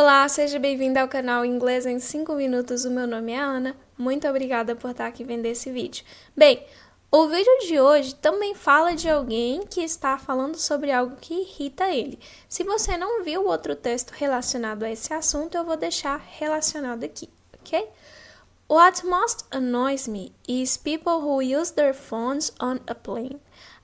Olá, seja bem-vindo ao canal Inglês em 5 Minutos. O meu nome é Ana. Muito obrigada por estar aqui vendo esse vídeo. Bem, o vídeo de hoje também fala de alguém que está falando sobre algo que irrita ele. Se você não viu outro texto relacionado a esse assunto, eu vou deixar relacionado aqui, ok? What most annoys me is people who use their phones on a plane.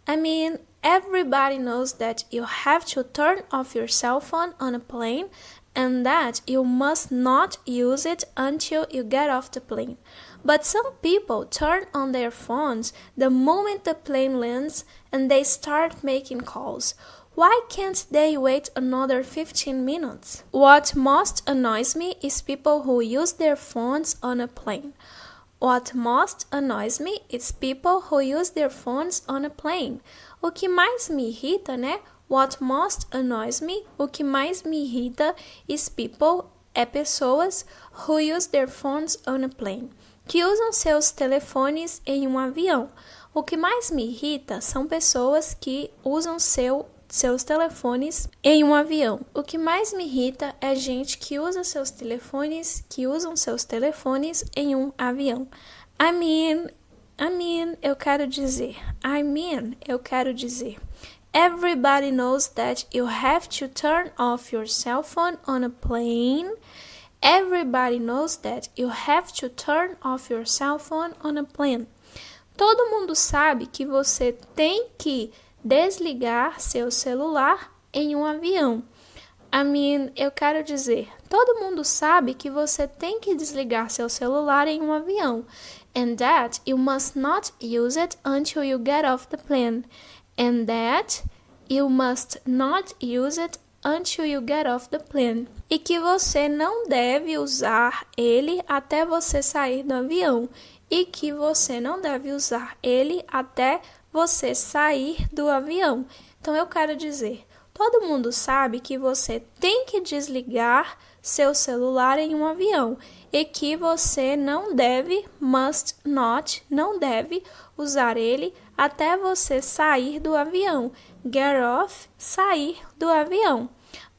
I mean, everybody knows that you have to turn off your cell phone on a plane and that you must not use it until you get off the plane. But some people turn on their phones the moment the plane lands and they start making calls. Why can't they wait another 15 minutes? What most annoys me is people who use their phones on a plane. What most annoys me is people who use their phones on a plane. O que mais me irrita, né? What most annoys me, o que mais me irrita, is people, é pessoas who use their phones on a plane, que usam seus telefones em um avião. O que mais me irrita são pessoas que usam seu seus telefones em um avião. O que mais me irrita é gente que usa seus telefones, que usam seus telefones em um avião. I mean, I mean, eu quero dizer. I mean, eu quero dizer. Everybody knows that you have to turn off your cell phone on a plane. Everybody knows that you have to turn off your cell phone on a plane. Todo mundo sabe que você tem que desligar seu celular em um avião. I mean, eu quero dizer, todo mundo sabe que você tem que desligar seu celular em um avião. And that you must not use it until you get off the plane and that you must not use it until you get off the plane. E que você não deve usar ele até você sair do avião. E que você não deve usar ele até você sair do avião. Então eu quero dizer Todo mundo sabe que você tem que desligar seu celular em um avião e que você não deve, must not, não deve usar ele até você sair do avião. Get off, sair do avião.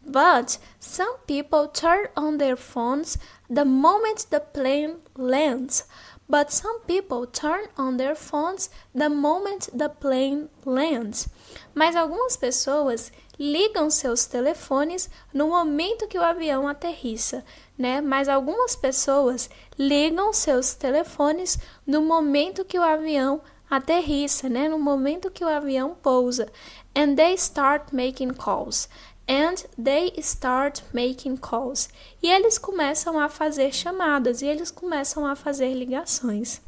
But some people turn on their phones the moment the plane lands. But some people turn on their phones the moment the plane lands. Mas algumas pessoas ligam seus telefones no momento que o avião aterrissa, né? Mas algumas pessoas ligam seus telefones no momento que o avião aterrissa, né? No momento que o avião pousa. And they start making calls. And they start making calls. E eles começam a fazer chamadas e eles começam a fazer ligações.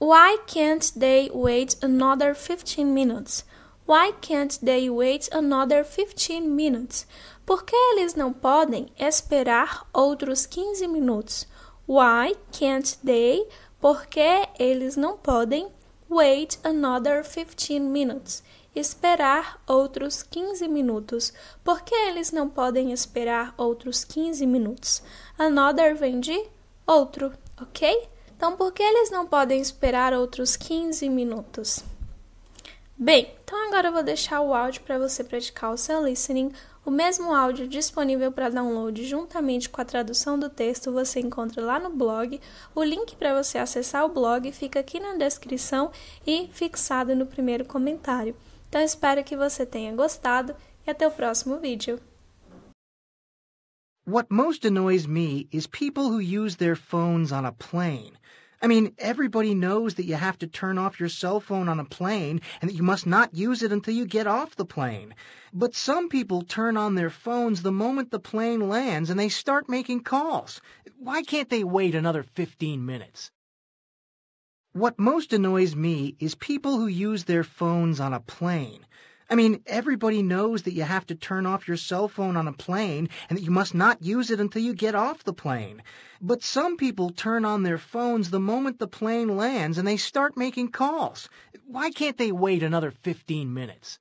Why can't they wait another 15 minutes? Why can't they wait another 15 minutes? Por que eles não podem esperar outros 15 minutos? Why can't they? Por que eles não podem wait another 15 minutes? esperar outros 15 minutos. Por que eles não podem esperar outros 15 minutos? Another vem de outro, ok? Então, por que eles não podem esperar outros 15 minutos? Bem, então agora eu vou deixar o áudio para você praticar o seu listening. O mesmo áudio disponível para download juntamente com a tradução do texto você encontra lá no blog. O link para você acessar o blog fica aqui na descrição e fixado no primeiro comentário. Então espero que você tenha gostado e até o próximo vídeo. What most annoys me is people who use their phones on a plane. I mean, everybody knows that you have to turn off your cell phone on a plane and that you must not use it until you get off the plane. But some people turn on their phones the moment the plane lands and they start making calls. Why can't they wait another 15 minutes? What most annoys me is people who use their phones on a plane. I mean, everybody knows that you have to turn off your cell phone on a plane and that you must not use it until you get off the plane. But some people turn on their phones the moment the plane lands and they start making calls. Why can't they wait another 15 minutes?